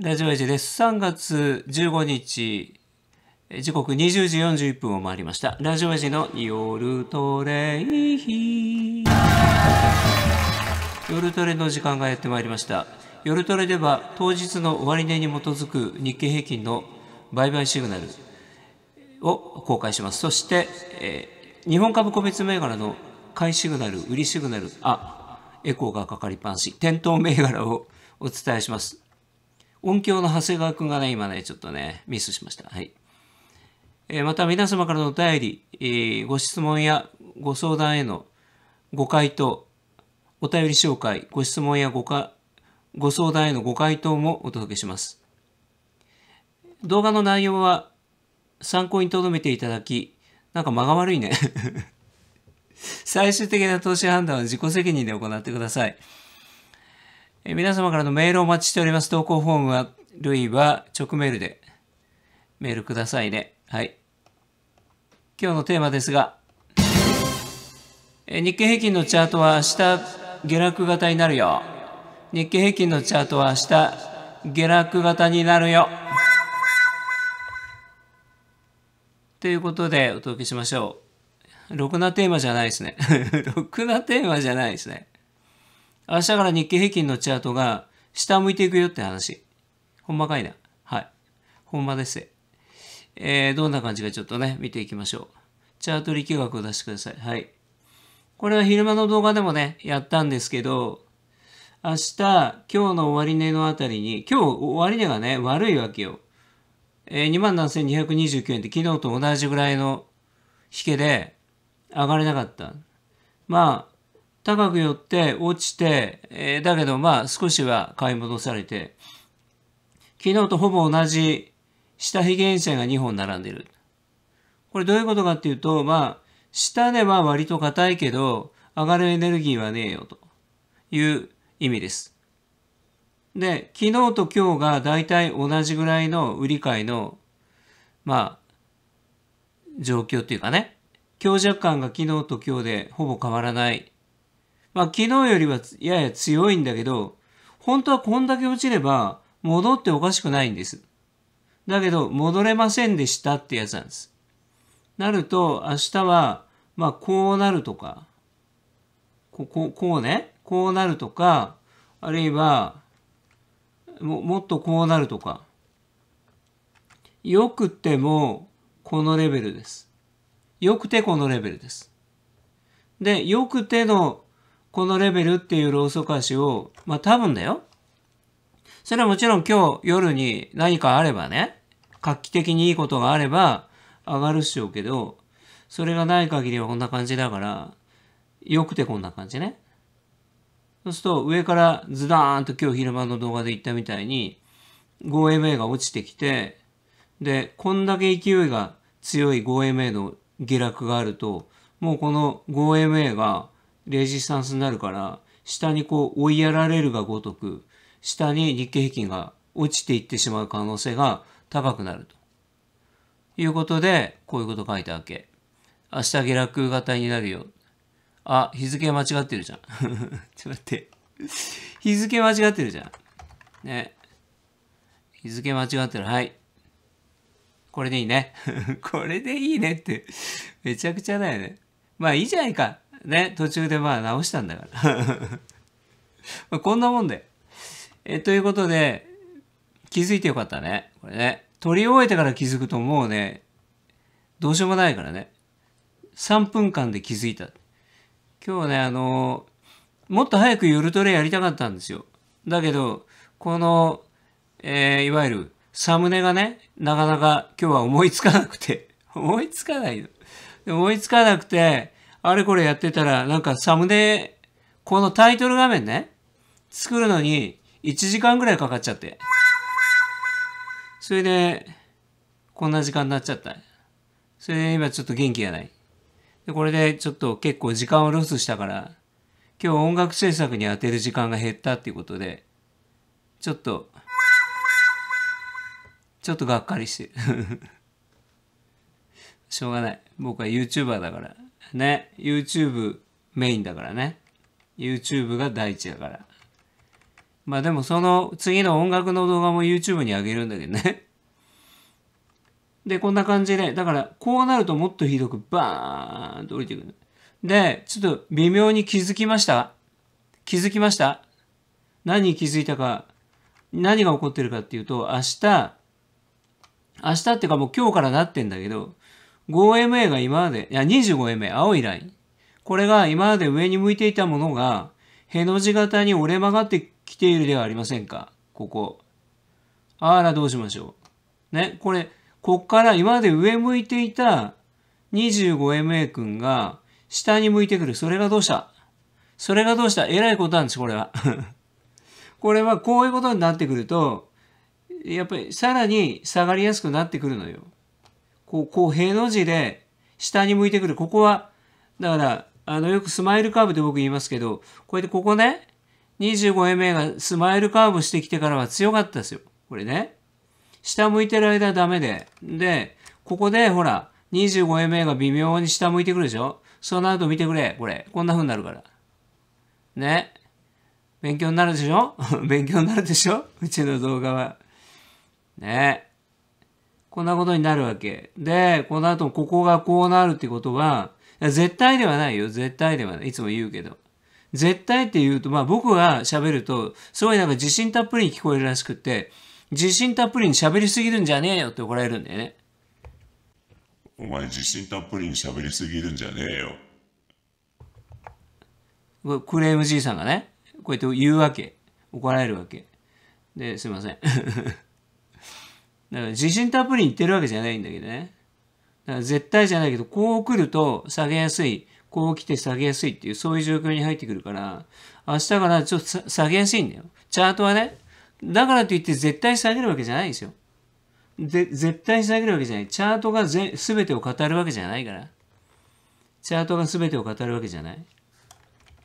ラジオエイジです。3月15日、時刻20時41分を回りました。ラジオエイジの夜トレイヒ夜トレの時間がやってまいりました。夜トレでは当日の終値に基づく日経平均の売買シグナルを公開します。そして、えー、日本株個別銘柄の買いシグナル、売りシグナル、あ、エコーがかかりっぱなし、店頭銘柄をお伝えします。音響の長谷川くんがね、今ね、ちょっとね、ミスしました。はい。えー、また皆様からのお便り、えー、ご質問やご相談へのご回答、お便り紹介、ご質問やごかご相談へのご回答もお届けします。動画の内容は参考に留めていただき、なんか間が悪いね 最終的な投資判断は自己責任で行ってください。え皆様からのメールをお待ちしております。投稿フォームは、るいは直メールでメールくださいね。はい。今日のテーマですが、え日経平均のチャートは明日下落型になるよ。日経平均のチャートは明日下落型になるよ。ということでお届けしましょう。ろくなテーマじゃないですね。ろくなテーマじゃないですね。明日から日経平均のチャートが下向いていくよって話。ほんまかいな。はい。ほんまです。えー、どんな感じかちょっとね、見ていきましょう。チャート力学を出してください。はい。これは昼間の動画でもね、やったんですけど、明日、今日の終値のあたりに、今日終値がね、悪いわけよ。えー、27,229円って昨日と同じぐらいの引けで上がれなかった。まあ、高く寄って落ちて、えだけどまあ少しは買い戻されて、昨日とほぼ同じ下髭沿線が2本並んでいる。これどういうことかっていうと、まあ、下では割と硬いけど、上がるエネルギーはねえよという意味です。で、昨日と今日が大体同じぐらいの売り買いの、まあ、状況っていうかね、強弱感が昨日と今日でほぼ変わらないまあ、昨日よりはやや強いんだけど、本当はこんだけ落ちれば戻っておかしくないんです。だけど、戻れませんでしたってやつなんです。なると、明日は、まあ、こうなるとか、こここうね、こうなるとか、あるいは、ももっとこうなるとか、よくてもこのレベルです。よくてこのレベルです。で、よくてのこのレベルっていうローソク足を、まあ多分だよ。それはもちろん今日夜に何かあればね、画期的にいいことがあれば上がるっしょうけど、それがない限りはこんな感じだから、良くてこんな感じね。そうすると上からズダーンと今日昼間の動画で言ったみたいに 5MA が落ちてきて、で、こんだけ勢いが強い 5MA の下落があると、もうこの 5MA がレジスタンスになるから、下にこう追いやられるがごとく、下に日経平均が落ちていってしまう可能性が高くなると。いうことで、こういうこと書いたわけ。明日下落型になるよ。あ、日付間違ってるじゃん。ちょっと待って。日付間違ってるじゃん。ね。日付間違ってる。はい。これでいいね。これでいいねってめちゃくちゃだよね。まあいいじゃないか。ね、途中でまあ直したんだから。まこんなもんで。え、ということで、気づいてよかったね。これね。撮り終えてから気づくともうね、どうしようもないからね。3分間で気づいた。今日ね、あのー、もっと早くゆるトレやりたかったんですよ。だけど、この、えー、いわゆるサムネがね、なかなか今日は思いつかなくて、思いつかないの。思いつかなくて、あれこれやってたら、なんかサムネ、このタイトル画面ね、作るのに1時間ぐらいかかっちゃって。それで、こんな時間になっちゃった。それで今ちょっと元気がない。で、これでちょっと結構時間をロスしたから、今日音楽制作に当てる時間が減ったっていうことで、ちょっと、ちょっとがっかりしてる しょうがない。僕は YouTuber だから。ね、YouTube メインだからね。YouTube が第一だから。まあでもその次の音楽の動画も YouTube に上げるんだけどね。で、こんな感じで、だからこうなるともっとひどくバーンと降りてくる。で、ちょっと微妙に気づきました気づきました何に気づいたか、何が起こってるかっていうと、明日、明日っていうかもう今日からなってんだけど、5MA が今まで、いや 25MA、青いライン。これが今まで上に向いていたものが、への字型に折れ曲がってきているではありませんか。ここ。あら、どうしましょう。ね、これ、こっから今まで上向いていた 25MA 君が下に向いてくる。それがどうしたそれがどうしたえらいことなんです、これは。これはこういうことになってくると、やっぱりさらに下がりやすくなってくるのよ。こう、こう、への字で下に向いてくる。ここは、だから、あの、よくスマイルカーブで僕言いますけど、こうやってここね、25MA がスマイルカーブしてきてからは強かったですよ。これね。下向いてる間はダメで。で、ここで、ほら、25MA が微妙に下向いてくるでしょその後見てくれ、これ。こんな風になるから。ね。勉強になるでしょ 勉強になるでしょうちの動画は。ね。こんなことになるわけ。で、この後ここがこうなるってことは、絶対ではないよ。絶対ではない。いつも言うけど。絶対って言うと、まあ僕が喋ると、すごいなんか自信たっぷりに聞こえるらしくって、自信たっぷりに喋りすぎるんじゃねえよって怒られるんだよね。お前自信たっぷりに喋りすぎるんじゃねえよ。クレームじいさんがね、こうやって言うわけ。怒られるわけ。で、すいません。だから自信たっぷりに言ってるわけじゃないんだけどね。だから絶対じゃないけど、こう来ると下げやすい。こう来て下げやすいっていう、そういう状況に入ってくるから、明日からちょっと下げやすいんだよ。チャートはね。だからといって絶対下げるわけじゃないですよ。で、絶対下げるわけじゃない。チャートがぜ全てを語るわけじゃないから。チャートが全てを語るわけじゃない。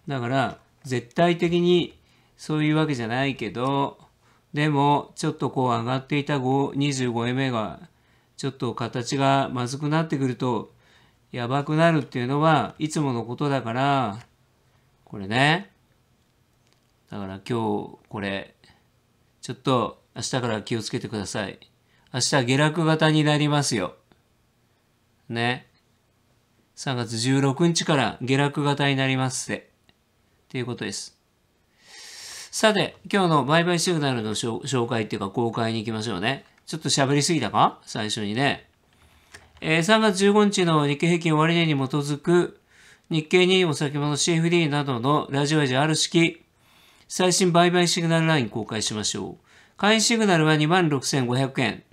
だから、絶対的にそういうわけじゃないけど、でも、ちょっとこう上がっていた25円目が、ちょっと形がまずくなってくると、やばくなるっていうのは、いつものことだから、これね。だから今日、これ、ちょっと明日から気をつけてください。明日下落型になりますよ。ね。3月16日から下落型になりますって。っていうことです。さて、今日の売買シグナルの紹介っていうか公開に行きましょうね。ちょっと喋りすぎたか最初にね。えー、3月15日の日経平均終値に基づく日経にお先物 CFD などのラジオエジる式最新売買シグナルライン公開しましょう。買いシグナルは26,500円。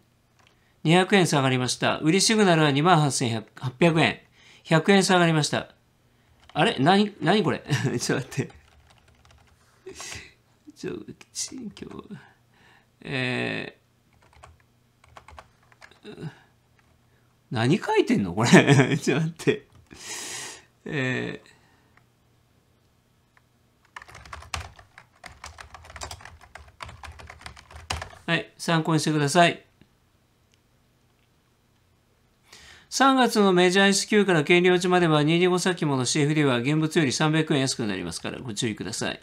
200円下がりました。売りシグナルは28,800円。100円下がりました。あれ何、何これ ちょっと待ってちょ、きち今日。えー、何書いてんのこれ。ちょっと待って。えー、はい、参考にしてください。3月のメジャー S q から権利落ちまでは225先物 CFD は現物より300円安くなりますからご注意ください。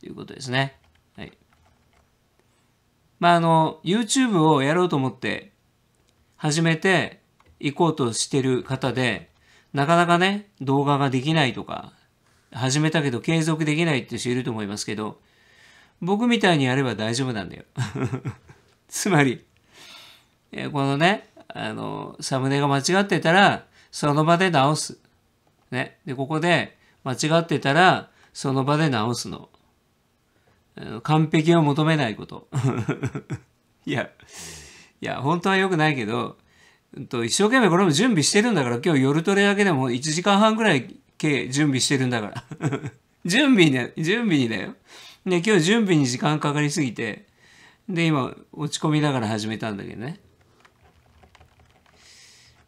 ということですね。まあ、あの、YouTube をやろうと思って始めていこうとしてる方で、なかなかね、動画ができないとか、始めたけど継続できないって人いると思いますけど、僕みたいにやれば大丈夫なんだよ。つまり、えこのね、あの、サムネが間違ってたら、その場で直す。ね。で、ここで間違ってたら、その場で直すの。完璧を求めないこと。いや、いや、本当は良くないけど、一生懸命これも準備してるんだから、今日夜トレだけでも1時間半ぐらい計準備してるんだから。準備ね、準備にだよ。ね、今日準備に時間かかりすぎて、で、今、落ち込みながら始めたんだけどね。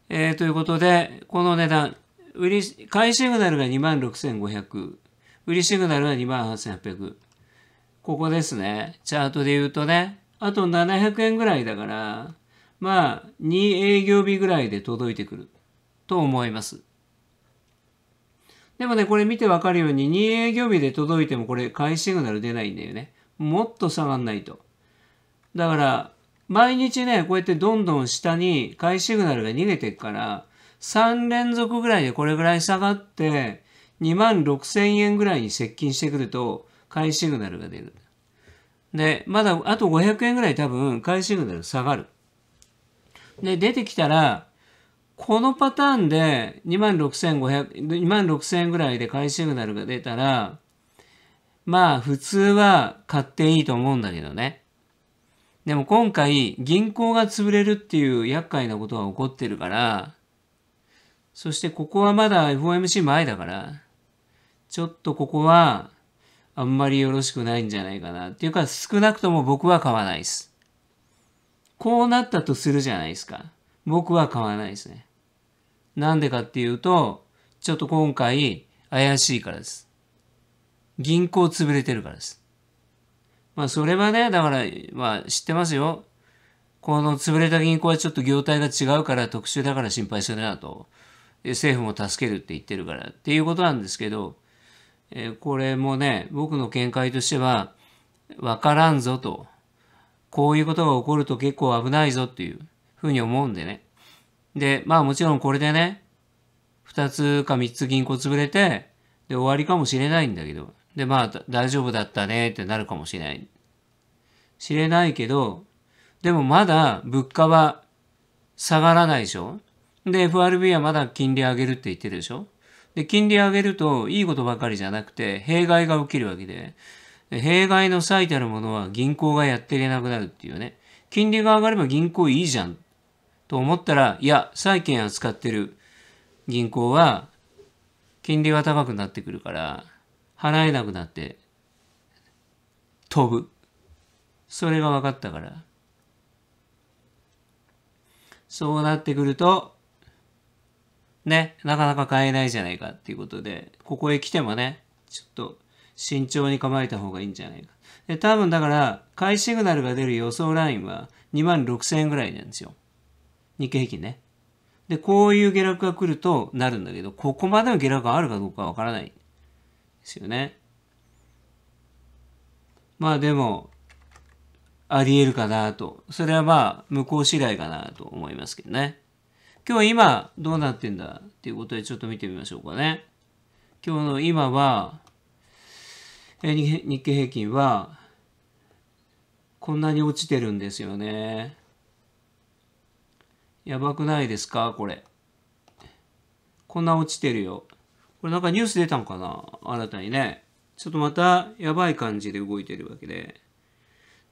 えー、ということで、この値段、売り、買いシグナルが26,500、売りシグナルが28,800。ここですね。チャートで言うとね、あと700円ぐらいだから、まあ、2営業日ぐらいで届いてくると思います。でもね、これ見てわかるように、2営業日で届いてもこれ、買いシグナル出ないんだよね。もっと下がんないと。だから、毎日ね、こうやってどんどん下に買いシグナルが逃げていくから、3連続ぐらいでこれぐらい下がって、2万6 0円ぐらいに接近してくると、買いシグナルが出る。で、まだあと500円ぐらい多分買いシグナル下がる。で、出てきたら、このパターンで26,500、26,000円ぐらいで買いシグナルが出たら、まあ普通は買っていいと思うんだけどね。でも今回銀行が潰れるっていう厄介なことが起こってるから、そしてここはまだ FOMC 前だから、ちょっとここはあんまりよろしくないんじゃないかな。っていうか、少なくとも僕は買わないです。こうなったとするじゃないですか。僕は買わないですね。なんでかっていうと、ちょっと今回怪しいからです。銀行潰れてるからです。まあそれはね、だから、まあ知ってますよ。この潰れた銀行はちょっと業態が違うから特殊だから心配するなと。政府も助けるって言ってるからっていうことなんですけど、えこれもね、僕の見解としては、わからんぞと。こういうことが起こると結構危ないぞっていうふうに思うんでね。で、まあもちろんこれでね、二つか三つ銀行潰れて、で終わりかもしれないんだけど、でまあ大丈夫だったねってなるかもしれない。知れないけど、でもまだ物価は下がらないでしょで、FRB はまだ金利上げるって言ってるでしょで、金利上げるといいことばかりじゃなくて、弊害が起きるわけで、弊害の最たるものは銀行がやっていけなくなるっていうね。金利が上がれば銀行いいじゃんと思ったら、いや、債券扱ってる銀行は、金利が高くなってくるから、払えなくなって、飛ぶ。それが分かったから。そうなってくると、ね、なかなか買えないじゃないかっていうことで、ここへ来てもね、ちょっと慎重に構えた方がいいんじゃないか。で、多分だから、買いシグナルが出る予想ラインは2万6000円ぐらいなんですよ。日経平均ね。で、こういう下落が来るとなるんだけど、ここまでの下落があるかどうかわからないですよね。まあでも、あり得るかなと。それはまあ、向こう次第かなと思いますけどね。今日今どうなってんだっていうことでちょっと見てみましょうかね。今日の今は、えー、日経平均はこんなに落ちてるんですよね。やばくないですかこれ。こんな落ちてるよ。これなんかニュース出たんかな新たにね。ちょっとまたやばい感じで動いてるわけで。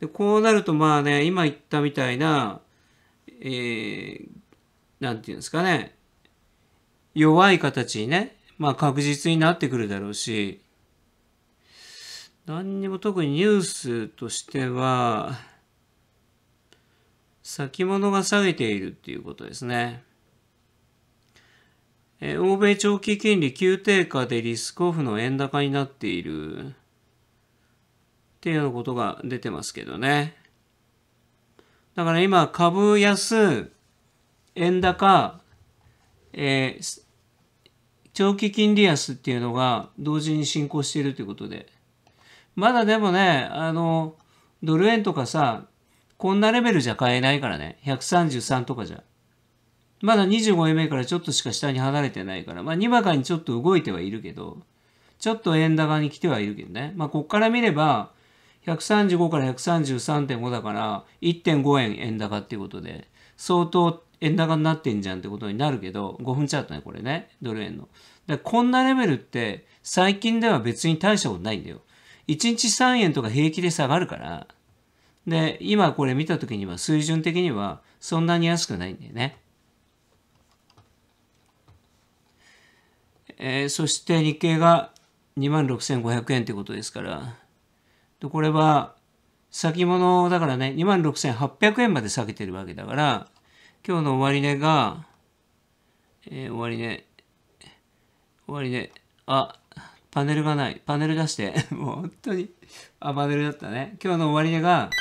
で、こうなるとまあね、今言ったみたいな、えー、なんていうんですかね、弱い形にね、まあ確実になってくるだろうし、何にも特にニュースとしては、先物が下げているっていうことですね。え欧米長期金利急低下でリスクオフの円高になっているっていうようなことが出てますけどね。だから今株安円高、えー、長期金利安っていうのが同時に進行しているということで、まだでもね、あの、ドル円とかさ、こんなレベルじゃ買えないからね、133とかじゃ。まだ25円目からちょっとしか下に離れてないから、まあ、にわかにちょっと動いてはいるけど、ちょっと円高に来てはいるけどね。まあ、こっから見れば、135から133.5だから、1.5円円高っていうことで、相当円高になってんじゃんってことになるけど、5分チャートね、これね、ドル円の。でこんなレベルって、最近では別に大したことないんだよ。1日3円とか平気で下がるから、で、今これ見たときには、水準的にはそんなに安くないんだよね。えー、そして日経が26,500円ってことですから、でこれは先物だからね、26,800円まで下げてるわけだから、今日の終値が、えー、終値、終値、あ、パネルがない。パネル出して。もう本当に、あ、パネルだったね。今日の終値が、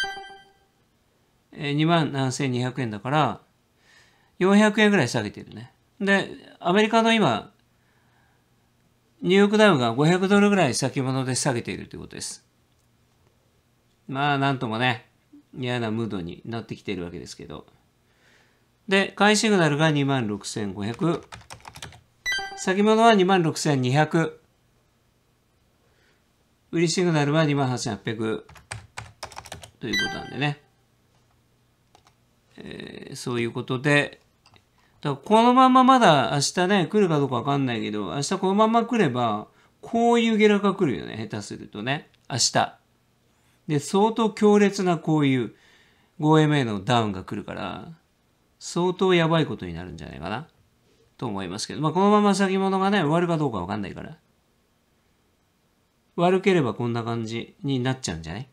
えー、27,200円だから、400円ぐらい下げてるね。で、アメリカの今、ニューヨークダウンが500ドルぐらい先物で下げているということです。まあ、なんともね、嫌なムードになってきているわけですけど。で、買いシグナルが26,500。先物は26,200。売りシグナルは28,800。ということなんでね。えー、そういうことで、だこのまままだ明日ね、来るかどうかわかんないけど、明日このまま来れば、こういう下落が来るよね、下手するとね。明日。で、相当強烈なこういう 5MA のダウンが来るから、相当やばいことになるんじゃないかなと思いますけど、まあ、このまま先物がね、終わるかどうかわかんないから。悪ければこんな感じになっちゃうんじゃない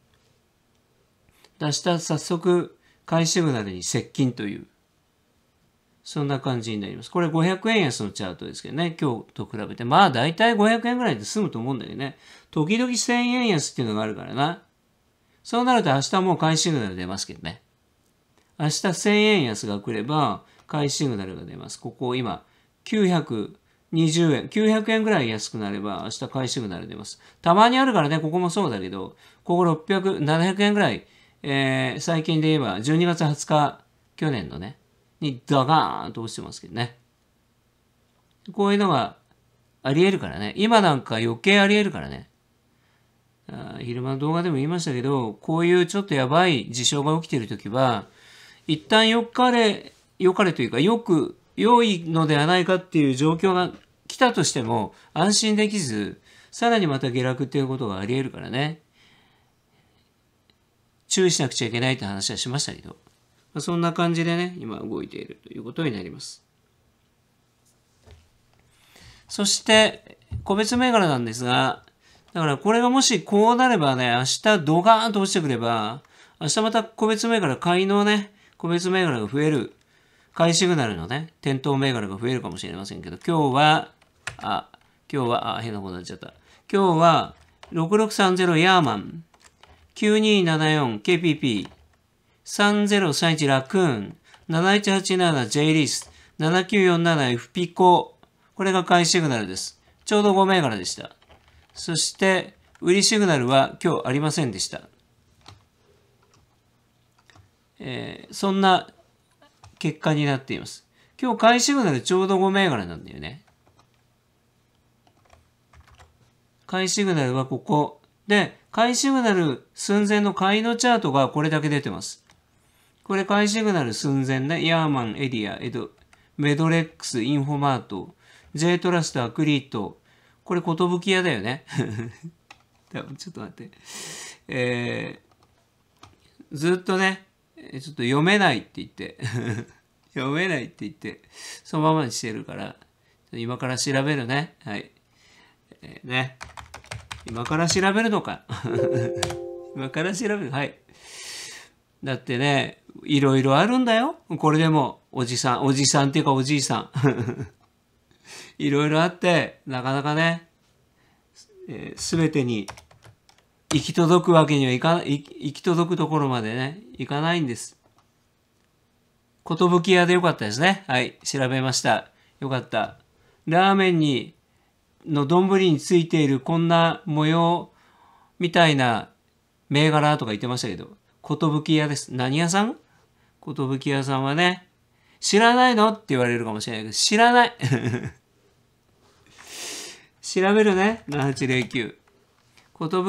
明日早速、買いシグナルに接近という、そんな感じになります。これ500円安のチャートですけどね、今日と比べて。まあ大体500円ぐらいで済むと思うんだけどね、時々1000円安っていうのがあるからな。そうなると明日もう買いシグナル出ますけどね。明日1000円安が来れば、買いシグナルが出ます。ここ今、920円、900円ぐらい安くなれば、明日買いシグナル出ます。たまにあるからね、ここもそうだけど、ここ600、700円ぐらい、えー、最近で言えば、12月20日、去年のね、にダガーンと落ちてますけどね。こういうのがあり得るからね。今なんか余計あり得るからね。あ昼間の動画でも言いましたけど、こういうちょっとやばい事象が起きてるときは、一旦よかれよかれというかよく良いのではないかっていう状況が来たとしても安心できずさらにまた下落っていうことがありえるからね注意しなくちゃいけないって話はしましたけど、まあ、そんな感じでね今動いているということになりますそして個別銘柄なんですがだからこれがもしこうなればね明日ドガーンと落ちてくれば明日また個別銘柄買いのね個別銘柄が増える。買いシグナルのね、店頭銘柄が増えるかもしれませんけど、今日は、あ、今日は、あ、変なことになっちゃった。今日は、6630ヤーマン、9274 KPP、3031ラクーン、7187 J リース、7947 F ピコ、これが買いシグナルです。ちょうど5銘柄でした。そして、売りシグナルは今日ありませんでした。えー、そんな結果になっています。今日買いシグナルちょうど5銘柄なんだよね。買いシグナルはここ。で、買いシグナル寸前の買いのチャートがこれだけ出てます。これ買いシグナル寸前ね。ヤーマン、エディア、エド、メドレックス、インフォマート、J トラスト、アクリート。これ、寿屋だよね。ちょっと待って。えー、ずっとね、えちょっと読めないって言って 読めないって言って、そのままにしてるから、今から調べるね。はい。えー、ね。今から調べるのか。今から調べる。はい。だってね、いろいろあるんだよ。これでも、おじさん、おじさんっていうかおじいさん。いろいろあって、なかなかね、す、えー、べ、てに行き届くわけにはいか、行き届くところまでね、行かないんです。寿屋でよかったですね。はい、調べました。よかった。ラーメンに、の丼についているこんな模様みたいな銘柄とか言ってましたけど、寿屋です。何屋さん寿屋さんはね、知らないのって言われるかもしれないけど、知らない 調べるね、7809。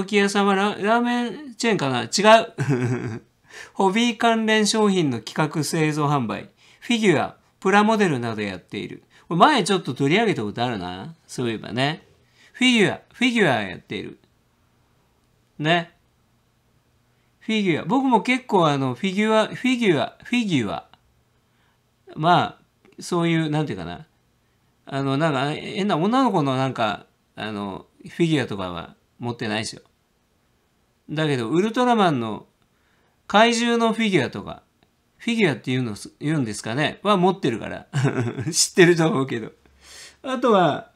き屋さんはラーメンチェーンかな違う ホビー関連商品の企画製造販売、フィギュア、プラモデルなどやっている。前ちょっと取り上げたことあるな。そういえばね。フィギュア、フィギュアやっている。ね。フィギュア。僕も結構あの、フィギュア、フィギュア、フィギュア。まあ、そういう、なんていうかな。あの、なんか、変な女の子のなんか、あの、フィギュアとかは持ってないですよ。だけど、ウルトラマンの怪獣のフィギュアとか、フィギュアっていうの、言うんですかねは持ってるから。知ってると思うけど。あとは、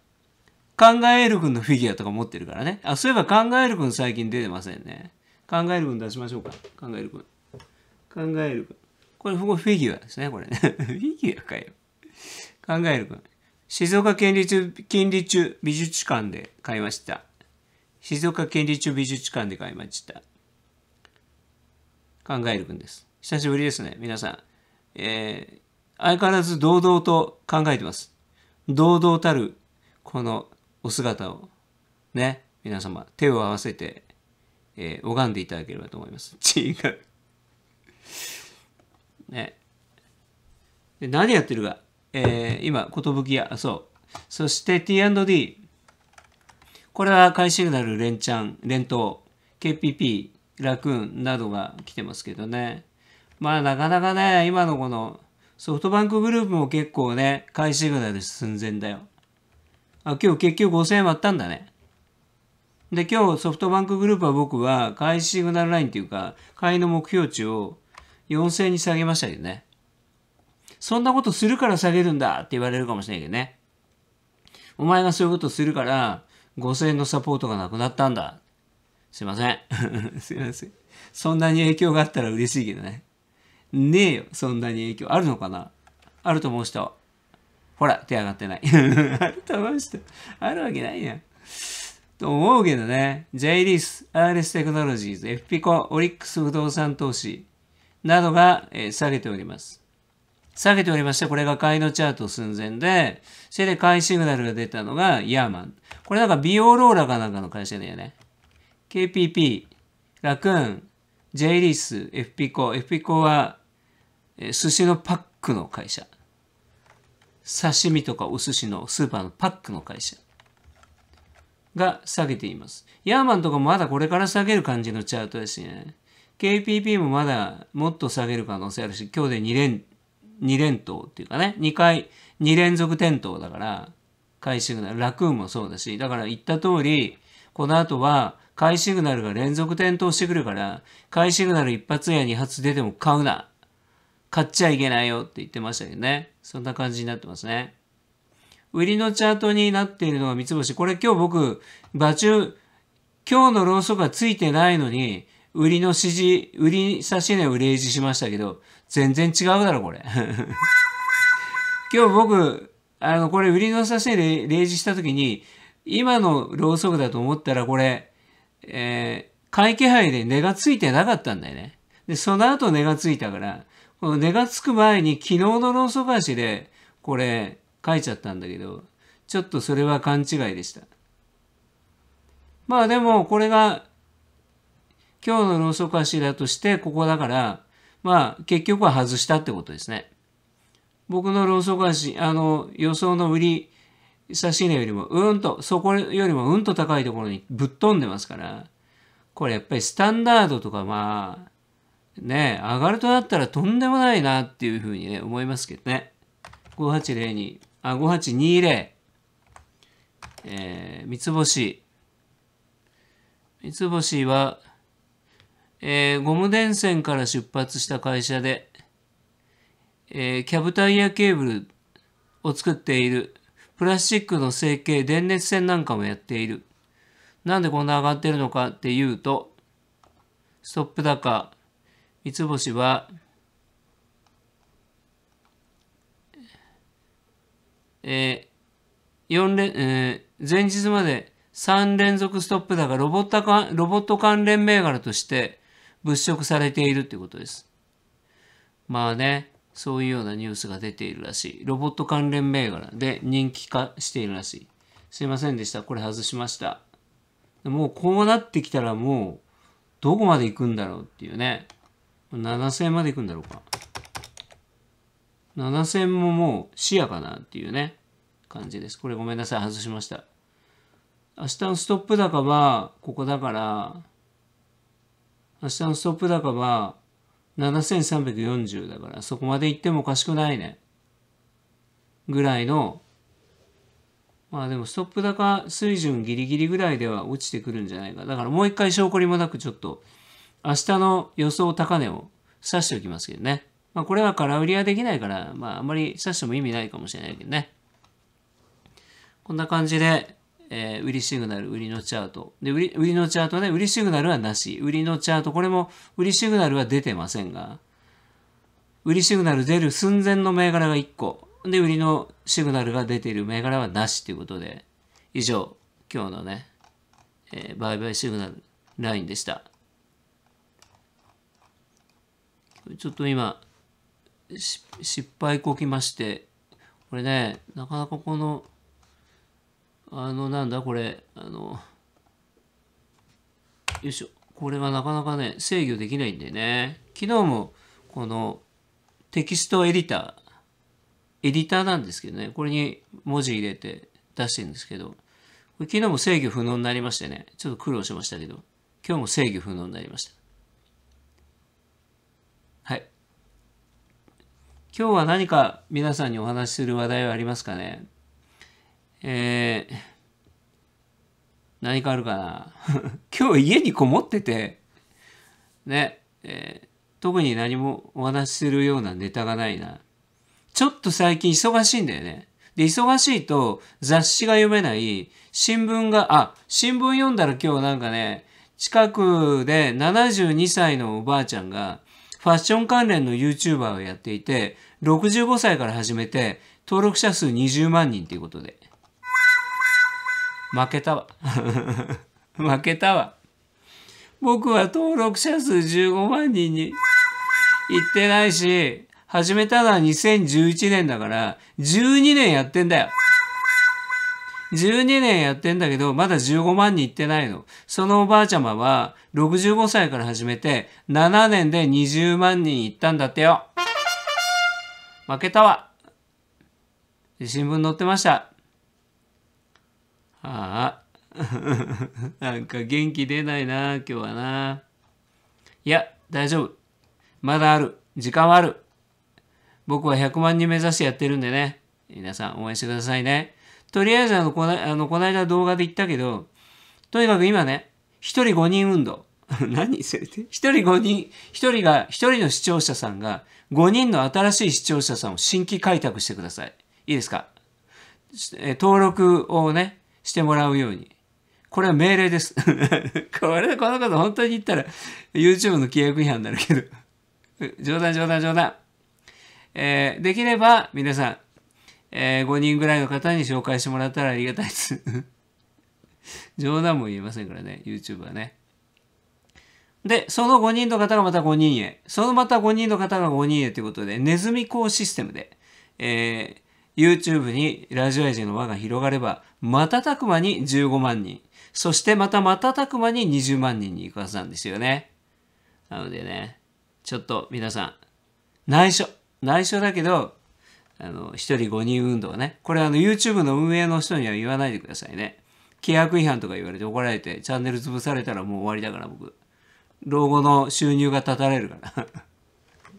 考えるくんのフィギュアとか持ってるからね。あ、そういえば考えるくん最近出てませんね。考えるくん出しましょうか。考えるくん。考えるくん。これ、ここフィギュアですね、これね。フィギュアかよ。考えるくん。静岡県立、隣立美術館で買いました。静岡県立美術館で買いました。考えるくんです。久しぶりですね、皆さん。えー、相変わらず堂々と考えてます。堂々たる、このお姿を、ね、皆様、手を合わせて、えー、拝んでいただければと思います。違う。ね。で何やってるか。えー、今、寿屋、そう。そして T&D、これは買いシグナル、レンチャン、レント、KPP、ラクーンなどが来てますけどね。まあなかなかね、今のこのソフトバンクグループも結構ね、買いシグナル寸前だよ。あ、今日結局5000円割ったんだね。で、今日ソフトバンクグループは僕は買いシグナルラインというか、買いの目標値を4000に下げましたけどね。そんなことするから下げるんだって言われるかもしれないけどね。お前がそういうことするから、5000円のサポートがなくなったんだ。すいません。すいません。そんなに影響があったら嬉しいけどね。ねえよ、そんなに影響。あるのかなあると思う人。ほら、手上がってない。あると思う人。あるわけないやん。と思うけどね。J リース、RS テクノロジーズ、FP コ、オリックス不動産投資などが、えー、下げております。下げておりまして、これが買いのチャート寸前で、それで買いシグナルが出たのがヤーマン。これなんかビオローラかなんかの会社だよね。KPP、ラクーン、J リース、エフピコ。エフピコは、えー、寿司のパックの会社。刺身とかお寿司のスーパーのパックの会社が下げています。ヤーマンとかもまだこれから下げる感じのチャートですね。KPP もまだもっと下げる可能性あるし、今日で2連、2連投っていうかね、2回、2連続点倒だから、買いシグナル、ラクーンもそうだし、だから言った通り、この後は買いシグナルが連続点灯してくるから、買いシグナル1発や2発出ても買うな。買っちゃいけないよって言ってましたけどね。そんな感じになってますね。売りのチャートになっているのが三つ星。これ今日僕、場中、今日のローソクがついてないのに、売りの指示、売り差し値を例示しましたけど、全然違うだろ、これ。今日僕、あの、これ、売りの差しで例示したときに、今のろうそくだと思ったら、これ、えー、買い気配で値がついてなかったんだよね。で、その後値がついたから、この値がつく前に昨日のローソク足で、これ、書いちゃったんだけど、ちょっとそれは勘違いでした。まあでも、これが、今日のローソク足だとして、ここだから、まあ、結局は外したってことですね。僕のローソク足、あの、予想の売り、差し値よりも、うんと、そこよりもうんと高いところにぶっ飛んでますから、これやっぱりスタンダードとかまあ、ね、上がるとなったらとんでもないなっていうふうにね、思いますけどね。5802、あ、5820、えー、三つ星。三つ星は、えー、ゴム電線から出発した会社で、えー、キャブタイヤケーブルを作っている。プラスチックの成形、電熱線なんかもやっている。なんでこんな上がってるのかっていうと、ストップ高、三つ星は、えー、4連、えー、前日まで3連続ストップ高、ロボット関ロボット関連銘柄として物色されているということです。まあね、そういうようなニュースが出ているらしい。ロボット関連銘柄で人気化しているらしい。すいませんでした。これ外しました。もうこうなってきたらもうどこまで行くんだろうっていうね。7000まで行くんだろうか。7000ももう視野かなっていうね、感じです。これごめんなさい。外しました。明日のストップ高はここだから、明日のストップ高は7340だからそこまで行ってもおかしくないね。ぐらいの、まあでもストップ高水準ギリギリぐらいでは落ちてくるんじゃないか。だからもう一回証拠りもなくちょっと明日の予想高値を指しておきますけどね。まあこれは空売りはできないから、まああんまり指しても意味ないかもしれないけどね。こんな感じで、えー、売りシグナル、売りのチャート。で、売り、売りのチャートね、売りシグナルはなし。売りのチャート、これも売りシグナルは出てませんが、売りシグナル出る寸前の銘柄が1個。で、売りのシグナルが出ている銘柄はなしということで、以上、今日のね、えー、売買シグナルラインでした。ちょっと今、失敗こきまして、これね、なかなかこのあの、なんだこれ、あの、よいしょ。これはなかなかね、制御できないんでね。昨日も、この、テキストエディター、エディターなんですけどね、これに文字入れて出してるんですけど、昨日も制御不能になりましてね、ちょっと苦労しましたけど、今日も制御不能になりました。はい。今日は何か皆さんにお話しする話題はありますかねえー、何かあるかな 今日家にこもってて、ね、えー、特に何もお話しするようなネタがないな。ちょっと最近忙しいんだよね。で、忙しいと雑誌が読めない、新聞が、あ、新聞読んだら今日なんかね、近くで72歳のおばあちゃんがファッション関連の YouTuber をやっていて、65歳から始めて登録者数20万人ということで。負けたわ。負けたわ。僕は登録者数15万人に行ってないし、始めたのは2011年だから、12年やってんだよ。12年やってんだけど、まだ15万人いってないの。そのおばあちゃまは、65歳から始めて、7年で20万人いったんだってよ。負けたわ。新聞載ってました。ああ なんか元気出ないな今日はないや大丈夫まだある時間はある僕は100万人目指してやってるんでね皆さん応援してくださいねとりあえずあのこなあのこの間動画で言ったけどとにかく今ね1人5人運動 何それって1人5人1人が1人の視聴者さんが5人の新しい視聴者さんを新規開拓してくださいいいですか登録をねしてもらうように。これは命令です。これ、このこと本当に言ったら YouTube の規約違反になるけど 冗談冗談冗談。えー、できれば皆さん、えー、5人ぐらいの方に紹介してもらったらありがたいです 冗談も言えませんからね、YouTube はね。で、その5人の方がまた5人へ。そのまた5人の方が5人へということで、ネズミ講システムで、えー、YouTube にラジオエイジの輪が広がれば、瞬く間に15万人、そしてまた瞬く間に20万人に行くはずなんですよね。なのでね、ちょっと皆さん、内緒、内緒だけど、あの、一人五人運動ね。これあの YouTube の運営の人には言わないでくださいね。契約違反とか言われて怒られて、チャンネル潰されたらもう終わりだから僕。老後の収入が断たれるから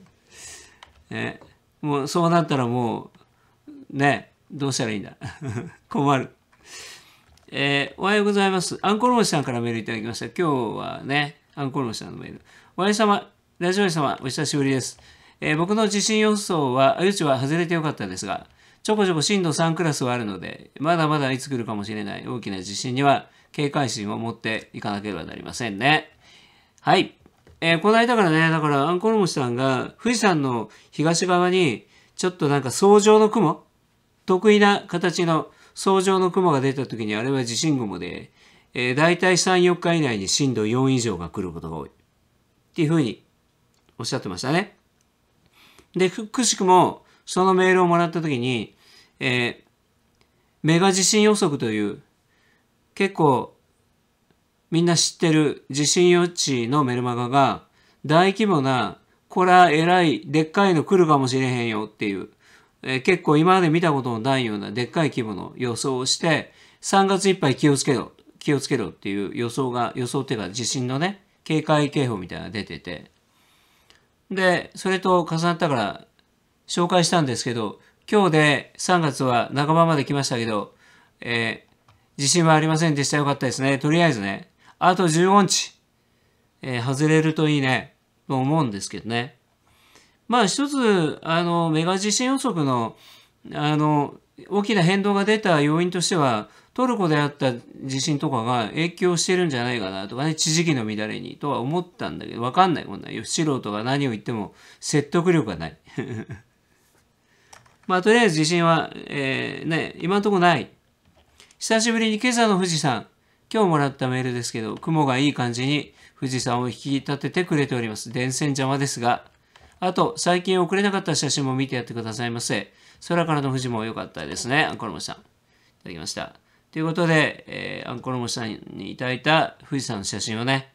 ね。もうそうなったらもう、ねどうしたらいいんだ 困る。えー、おはようございます。アンコロシさんからメールいただきました。今日はね、アンコロシさんのメール。おやじ様、ラジオ様、お久しぶりです。えー、僕の地震予想は、あゆちは外れてよかったですが、ちょこちょこ震度3クラスはあるので、まだまだいつ来るかもしれない大きな地震には警戒心を持っていかなければなりませんね。はい。えー、この間からね、だからアンコロモシさんが富士山の東側に、ちょっとなんか層状の雲得意な形の相乗の雲が出た時にあれは地震雲で、えー、大体3、4日以内に震度4以上が来ることが多い。っていうふうにおっしゃってましたね。で、くしくもそのメールをもらった時に、えー、メガ地震予測という結構みんな知ってる地震予知のメルマガが大規模なこれは偉いでっかいの来るかもしれへんよっていうえ結構今まで見たことのないようなでっかい規模の予想をして、3月いっぱい気をつけろ、気をつけろっていう予想が、予想っていうか地震のね、警戒警報みたいなのが出てて。で、それと重なったから紹介したんですけど、今日で3月は半ばまで来ましたけど、えー、地震はありませんでした。よかったですね。とりあえずね、あと15日、えー、外れるといいね、と思うんですけどね。まあ一つ、あの、メガ地震予測の、あの、大きな変動が出た要因としては、トルコであった地震とかが影響してるんじゃないかなとかね、地磁気の乱れにとは思ったんだけど、わかんないもんないよ。素人が何を言っても説得力がない。まあ、とりあえず地震は、えー、ね、今んとこない。久しぶりに今朝の富士山、今日もらったメールですけど、雲がいい感じに富士山を引き立ててくれております。電線邪魔ですが、あと、最近送れなかった写真も見てやってくださいませ。空からの富士も良かったですね。アンコロモシさん。いただきました。ということで、えー、アンコロモシさんにいただいた富士山の写真をね、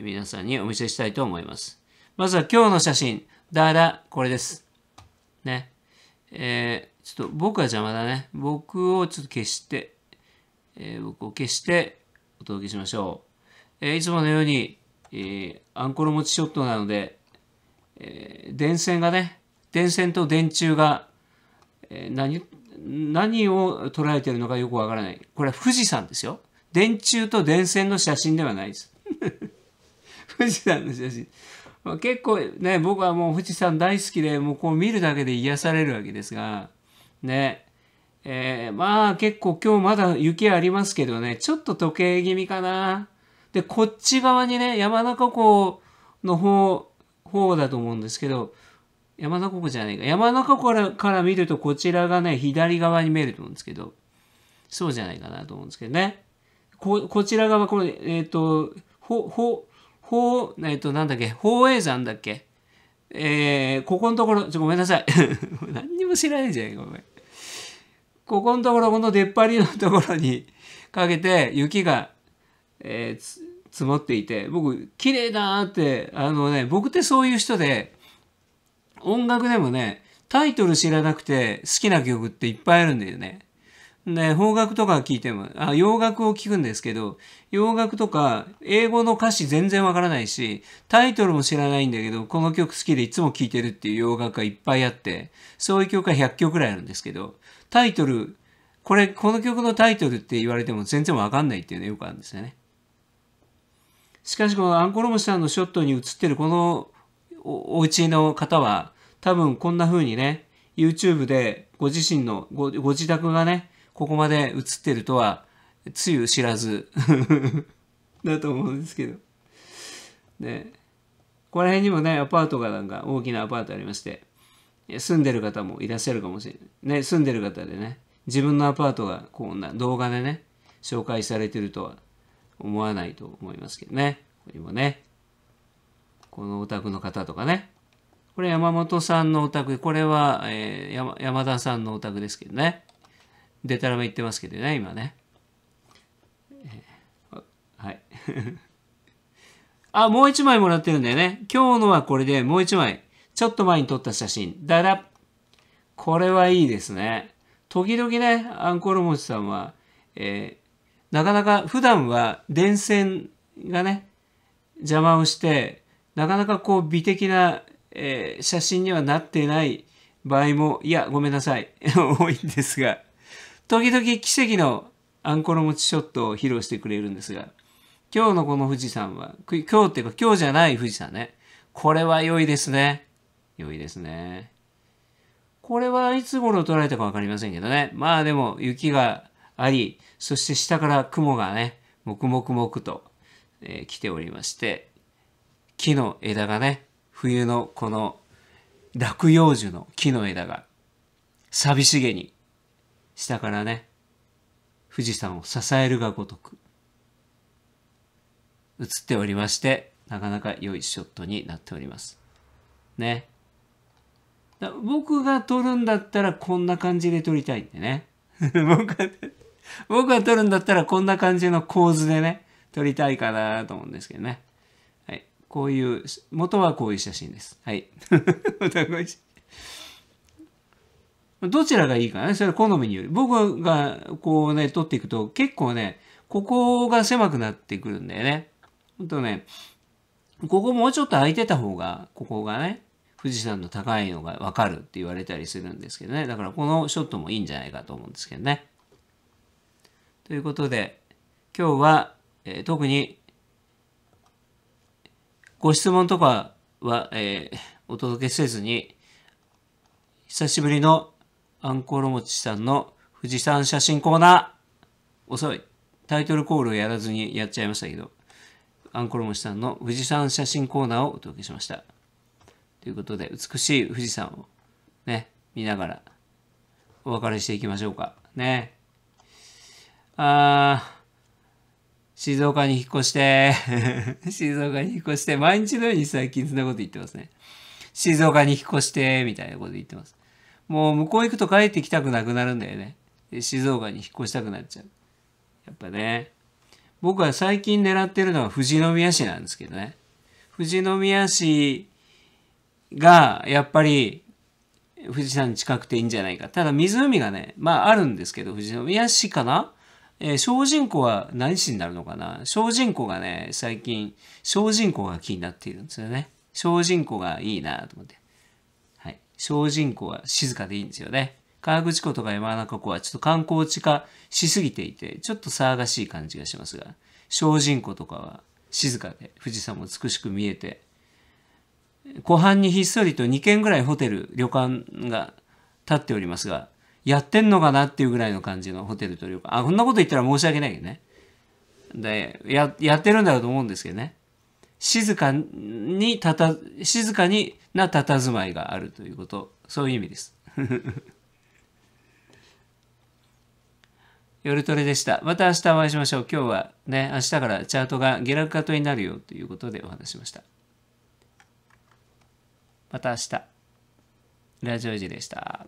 皆さんにお見せしたいと思います。まずは今日の写真。だら、これです。ね。えー、ちょっと僕は邪魔だね。僕をちょっと消して、えー、僕を消してお届けしましょう。えー、いつものように、えー、アンコロ持ちショットなので、え電線がね、電線と電柱が、え何、何を捉えてるのかよくわからない。これは富士山ですよ。電柱と電線の写真ではないです。富士山の写真。ま結構ね、僕はもう富士山大好きで、もうこう見るだけで癒されるわけですが、ね、えー、まあ結構今日まだ雪ありますけどね、ちょっと時計気味かな。で、こっち側にね、山中湖の方方だと思うんですけど、山中湖じゃないか。山中湖からから見ると、こちらがね、左側に見えると思うんですけど、そうじゃないかなと思うんですけどね。こ、こちら側、これ、えっ、ー、と、ほ、ほ、ほ、えっ、ー、と、なんだっけ、宝永山だっけえー、ここのところ、ちょ、ごめんなさい。何にも知らないじゃないごめん。ここのところ、この出っ張りのところにかけて、雪が、えー、積もっていて、僕、綺麗だなって、あのね、僕ってそういう人で、音楽でもね、タイトル知らなくて好きな曲っていっぱいあるんだよね。で、邦楽とか聴いても、あ、洋楽を聴くんですけど、洋楽とか、英語の歌詞全然わからないし、タイトルも知らないんだけど、この曲好きでいつも聴いてるっていう洋楽がいっぱいあって、そういう曲が100曲くらいあるんですけど、タイトル、これ、この曲のタイトルって言われても全然わかんないっていうのがよくあるんですよね。しかしこのアンコロムさんのショットに映ってるこのお家の方は多分こんな風にね、YouTube でご自身のご、ご自宅がね、ここまで映ってるとは、つゆ知らず だと思うんですけど。ね。この辺にもね、アパートがなんか大きなアパートありまして、住んでる方もいらっしゃるかもしれない。ね、住んでる方でね、自分のアパートがこんな動画でね、紹介されてるとは思わないと思いますけどね。これもね。このお宅の方とかね。これ山本さんのお宅、これは、えー、山田さんのお宅ですけどね。でたらめ言ってますけどね、今ね。えー、はい。あ、もう一枚もらってるんだよね。今日のはこれでもう一枚。ちょっと前に撮った写真。だらこれはいいですね。時々ね、アンコール持ちさんは、えなかなか普段は電線がね、邪魔をして、なかなかこう美的な、えー、写真にはなってない場合も、いや、ごめんなさい、多いんですが、時々奇跡のアンコロ持ちショットを披露してくれるんですが、今日のこの富士山は、今日っていうか今日じゃない富士山ね。これは良いですね。良いですね。これはいつ頃撮られたかわかりませんけどね。まあでも雪があり、そして下から雲がね、もくもくもくと、えー、来ておりまして、木の枝がね、冬のこの落葉樹の木の枝が寂しげに下からね、富士山を支えるがごとく映っておりまして、なかなか良いショットになっております。ね。僕が撮るんだったらこんな感じで撮りたいんでね。僕は僕が撮るんだったらこんな感じの構図でね、撮りたいかなと思うんですけどね。はい。こういう、元はこういう写真です。はい。どちらがいいかね、それ好みにより。僕がこうね、撮っていくと結構ね、ここが狭くなってくるんだよね。ほんとね、ここもうちょっと空いてた方が、ここがね、富士山の高いのがわかるって言われたりするんですけどね。だからこのショットもいいんじゃないかと思うんですけどね。ということで、今日は、えー、特にご質問とかは、えー、お届けせずに、久しぶりのアンコール持ちさんの富士山写真コーナー遅いタイトルコールをやらずにやっちゃいましたけど、アンコール持ちさんの富士山写真コーナーをお届けしました。ということで、美しい富士山をね、見ながらお別れしていきましょうか。ね。あ静岡に引っ越して 静岡に引っ越して、毎日のように最近そんなこと言ってますね。静岡に引っ越して、みたいなこと言ってます。もう向こう行くと帰ってきたくなくなるんだよね。静岡に引っ越したくなっちゃう。やっぱね。僕は最近狙ってるのは富士宮市なんですけどね。富士宮市がやっぱり富士山に近くていいんじゃないか。ただ湖がね、まああるんですけど、富士宮市かなえー、小人口は何市になるのかな小人口がね、最近、小人口が気になっているんですよね。小人口がいいなと思って。はい。小人口は静かでいいんですよね。河口湖とか山中湖はちょっと観光地化しすぎていて、ちょっと騒がしい感じがしますが、小人口とかは静かで富士山も美しく見えて、湖畔にひっそりと2軒ぐらいホテル、旅館が建っておりますが、やってんのかなっていうぐらいの感じのホテルというかあ、こんなこと言ったら申し訳ないけどね。で、や、やってるんだろうと思うんですけどね。静かにたた、静かにな佇まいがあるということ。そういう意味です。夜トレでした。また明日お会いしましょう。今日はね、明日からチャートが下落型になるよということでお話しました。また明日。ラジオ時でした。